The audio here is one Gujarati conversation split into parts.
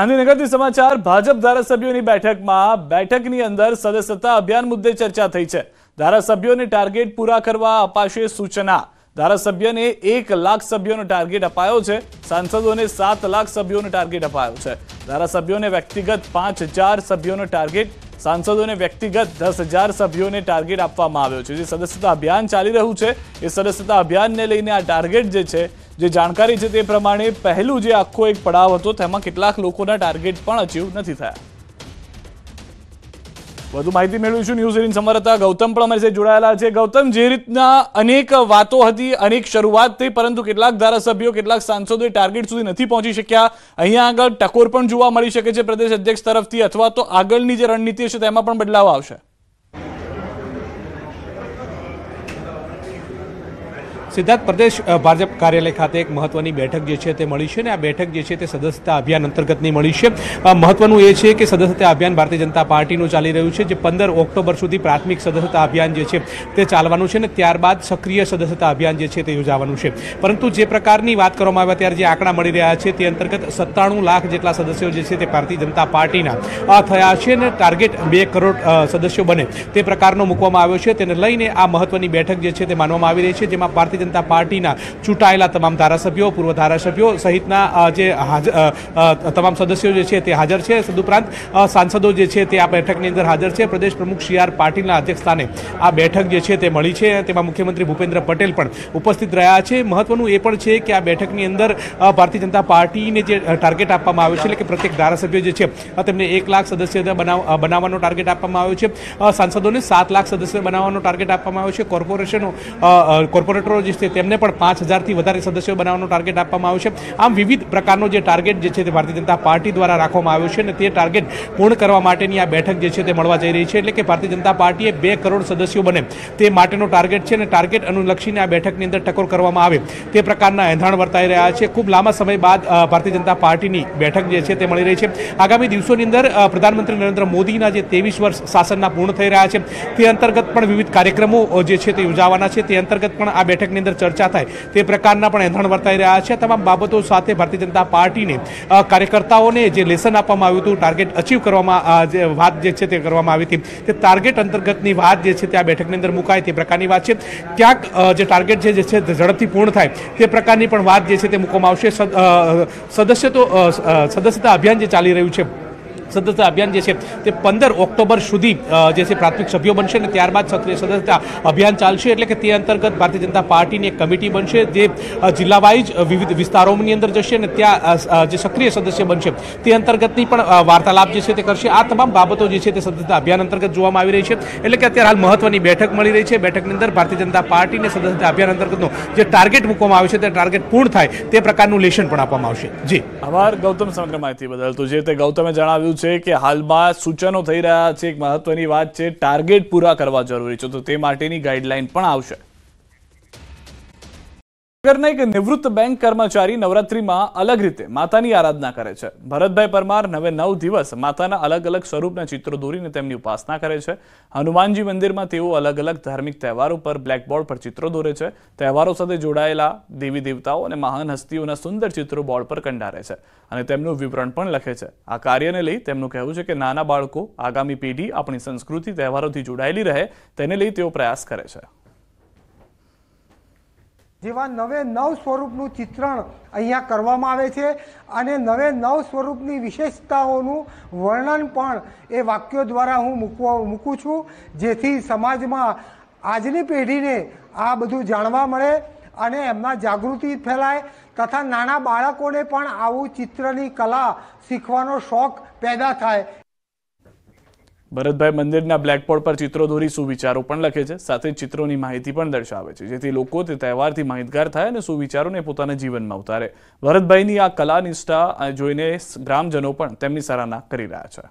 ગાંધીનગરથી સમાચાર ભાજપ ધારાસભ્યોની બેઠકમાં બેઠકની અંદર સદસ્યતા અભિયાન મુદ્દે ચર્ચા થઈ છે ધારાસભ્યોને ટાર્ગેટ પૂરા કરવા અપાશે સૂચના ધારાસભ્યને એક લાખ સભ્યોનો ટાર્ગેટ અપાયો છે સાંસદોને સાત લાખ સભ્યોનો ટાર્ગેટ અપાયો છે ધારાસભ્યોને વ્યક્તિગત પાંચ સભ્યોનો ટાર્ગેટ સાંસદોને વ્યક્તિગત દસ હજાર સભ્યોને ટાર્ગેટ આપવામાં આવ્યો છે જે સદસ્યતા અભિયાન ચાલી રહ્યું છે એ સદસ્યતા અભિયાનને લઈને આ ટાર્ગેટ જે છે જે જાણકારી છે તે પ્રમાણે પહેલું જે આખો એક પડાવ હતો તેમાં કેટલાક લોકોના ટાર્ગેટ પણ અચીવ નથી થયા વધુ માહિતી મેળવીશું ન્યૂઝ એટીન સંવાદદાતા ગૌતમ પણ અમારી સાથે જોડાયેલા છે ગૌતમ જે રીતના અનેક વાતો હતી અનેક શરૂઆત થઈ પરંતુ કેટલાક ધારાસભ્યો કેટલાક સાંસદોએ ટાર્ગેટ સુધી નથી પહોંચી શક્યા અહીંયા આગળ ટકોર પણ જોવા મળી શકે છે પ્રદેશ અધ્યક્ષ તરફથી અથવા તો આગળની જે રણનીતિ છે તેમાં પણ બદલાવ આવશે सिद्धार्थ प्रदेश भाजपा कार्यालय ખાતે એક મહત્વની બેઠક જે છે તે મળી છે ને આ બેઠક જે છે તે સદસતા અભિયાન અંતર્ગતની મળી છે આ મહત્વનું એ છે કે સદસતા અભિયાન ભારતીય જનતા પાર્ટીનો ચાલી રહ્યો છે જે 15 ઓક્ટોબર સુધી પ્રાથમિક સદસતા અભિયાન જે છે તે ચાલવાનું છે ને ત્યારબાદ સક્રિય સદસતા અભિયાન જે છે તે યોજવાનું છે પરંતુ જે પ્રકારની વાત કરવામાં આવે અત્યારે જે આંકડા મળી રહ્યા છે તે અંતર્ગત 97 લાખ જેટલા સદસ્યો જે છે તે પાર્ટી જનતા પાર્ટીના આ થયા છે ને ટાર્ગેટ 2 કરોડ સદસ્યો બને તે પ્રકારનો મુકવામાં આવ્યો છે તેને લઈને આ મહત્વની બેઠક જે છે તે માનવામાં આવી રહી છે જેમાં પાર્ટી જનતા પાર્ટીના ચૂંટાયેલા તમામ ધારાસભ્યો પૂર્વ ધારાસભ્યો સહિતના જે તમામ સદસ્યો જે છે તે હાજર છે તદુપરાંત સાંસદો જે છે તે આ બેઠકની અંદર હાજર છે પ્રદેશ પ્રમુખ સી આર પાટીલના અધ્યક્ષસ્થાને આ બેઠક જે છે તે મળી છે તેમાં મુખ્યમંત્રી ભૂપેન્દ્ર પટેલ પણ ઉપસ્થિત રહ્યા છે મહત્વનું એ પણ છે કે આ બેઠકની અંદર ભારતીય જનતા પાર્ટીને જે ટાર્ગેટ આપવામાં આવ્યો છે એટલે કે પ્રત્યેક ધારાસભ્યો જે છે તેમને એક લાખ સદસ્ય બનાવવાનો ટાર્ગેટ આપવામાં આવ્યો છે સાંસદોને સાત લાખ સદસ્ય બનાવવાનો ટાર્ગેટ આપવામાં આવ્યો છે કોર્પોરેશનો કોર્પોરેટરો જે તેમણે પણ 5000 થી વધારે સદસ્યો બનાવવાનો ટાર્ગેટ આપવામાં આવ્યો છે આમ વિવિધ પ્રકારનો જે ટાર્ગેટ જે છે તે ભારતીય જનતા પાર્ટી દ્વારા રાખવામાં આવ્યો છે અને તે ટાર્ગેટ પૂર્ણ કરવા માટેની આ બેઠક જે છે તે મળવા જઈ રહી છે એટલે કે ભારતીય જનતા પાર્ટીએ 2 કરોડ સદસ્યો બને તે માટેનો ટાર્ગેટ છે અને ટાર્ગેટ અનુલક્ષીને આ બેઠકની અંદર ઠકોર કરવામાં આવે તે પ્રકારના એંધાણ વર્તાઈ રહ્યા છે ખૂબ લાંબા સમય બાદ ભારતીય જનતા પાર્ટીની બેઠક જે છે તે મળી રહી છે આગામી દિવસોની અંદર પ્રધાનમંત્રી નરેન્દ્ર મોદીના જે 23 વર્ષ શાસનનું પૂર્ણ થઈ રહ્યા છે તે અંતર્ગત પણ વિવિધ કાર્યક્રમો જે છે તે યોજવાના છે તે અંતર્ગત પણ આ બેઠક અંદર ચર્ચા થાય તે પ્રકારના પણ એંધણ વર્તાઈ રહ્યા છે તમામ બાબતો સાથે ભારતીય જનતા પાર્ટીને કાર્યકર્તાઓને જે લેસન આપવામાં આવ્યું હતું ટાર્ગેટ અચીવ કરવામાં જે વાત જે છે તે કરવામાં આવી હતી તે ટાર્ગેટ અંતર્ગતની વાત જે છે તે આ બેઠકની અંદર મુકાય તે પ્રકારની વાત છે ક્યાંક જે ટાર્ગેટ છે જે છે ઝડપથી પૂર્ણ થાય તે પ્રકારની પણ વાત જે છે તે મૂકવામાં આવશે સદસ્ય તો સદસ્યતા અભિયાન જે ચાલી રહ્યું છે સદસ્યતા અભિયાન જે છે તે પંદર ઓક્ટોબર સુધી જે છે પ્રાથમિક સભ્યો બનશે અને ત્યારબાદ સક્રિય સદસ્યતા અભિયાન ચાલશે એટલે કે તે અંતર્ગત ભારતીય જનતા પાર્ટીની એક કમિટી બનશે જે જિલ્લાવાઇઝ વિવિધ વિસ્તારોની અંદર જશે અને ત્યાં જે સક્રિય સદસ્ય બનશે તે અંતર્ગતની પણ વાર્તાલાપ જે છે તે કરશે આ તમામ બાબતો જે છે તે સદસ્યતા અભિયાન અંતર્ગત જોવામાં આવી રહી છે એટલે કે અત્યારે હાલ મહત્વની બેઠક મળી રહી છે બેઠકની અંદર ભારતીય જનતા પાર્ટીને સદસ્યતા અભિયાન અંતર્ગતનો જે ટાર્ગેટ મૂકવામાં આવ્યો છે તે ટાર્ગેટ પૂર્ણ થાય તે પ્રકારનું લેશન પણ આપવામાં આવશે જી આભાર ગૌતમ સમગ્ર માહિતી બદલ તો જે રીતે ગૌતમે જણાવ્યું રહ્યું છે કે હાલમાં સૂચનો થઈ રહ્યા છે એક મહત્વની વાત છે ટાર્ગેટ પૂરા કરવા જરૂરી છે તો તે માટેની ગાઈડલાઈન પણ આવશે નગરના એક નિવૃત્ત બેંક કર્મચારી નવરાત્રિમાં અલગ રીતે માતાની આરાધના કરે છે ભરતભાઈ પરમાર નવે નવ દિવસ માતાના અલગ અલગ સ્વરૂપના ચિત્રો દોરીને તેમની ઉપાસના કરે છે હનુમાનજી મંદિરમાં તેઓ અલગ અલગ ધાર્મિક તહેવારો પર બ્લેકબોર્ડ પર ચિત્રો દોરે છે તહેવારો સાથે જોડાયેલા દેવી દેવતાઓ અને મહાન હસ્તીઓના સુંદર ચિત્રો બોર્ડ પર કંડારે છે અને તેમનું વિવરણ પણ લખે છે આ કાર્યને લઈ તેમનું કહેવું છે કે નાના બાળકો આગામી પેઢી આપણી સંસ્કૃતિ તહેવારોથી જોડાયેલી રહે તેને લઈ તેઓ પ્રયાસ કરે છે જેવા નવે નવ સ્વરૂપનું ચિત્રણ અહીંયા કરવામાં આવે છે અને નવે નવ સ્વરૂપની વિશેષતાઓનું વર્ણન પણ એ વાક્યો દ્વારા હું મૂકવા મૂકું છું જેથી સમાજમાં આજની પેઢીને આ બધું જાણવા મળે અને એમના જાગૃતિ ફેલાય તથા નાના બાળકોને પણ આવું ચિત્રની કલા શીખવાનો શોખ પેદા થાય ભરતભાઈ મંદિરના બ્લેકબોર્ડ પર ચિત્રો દોરી સુવિચારો પણ લખે છે સાથે ચિત્રોની માહિતી પણ દર્શાવે છે જેથી લોકો તે તહેવારથી માહિતગાર થાય અને સુવિચારોને પોતાના જીવનમાં ઉતારે ભરતભાઈની આ કલા નિષ્ઠા જોઈને ગ્રામજનો પણ તેમની સરાહના કરી રહ્યા છે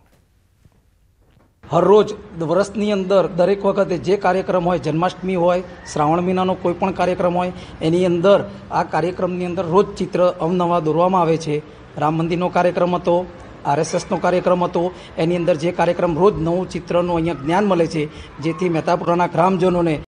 હરરોજ વર્ષની અંદર દરેક વખતે જે કાર્યક્રમ હોય જન્માષ્ટમી હોય શ્રાવણ મહિનાનો કોઈ પણ કાર્યક્રમ હોય એની અંદર આ કાર્યક્રમની અંદર રોજ ચિત્ર અવનવા દોરવામાં આવે છે રામ મંદિરનો કાર્યક્રમ હતો આરએસએસનો કાર્યક્રમ હતો એની અંદર જે કાર્યક્રમ રોજ નવું ચિત્રનું અહીંયા જ્ઞાન મળે છે જેથી મહેતાપુરાના ગ્રામજનોને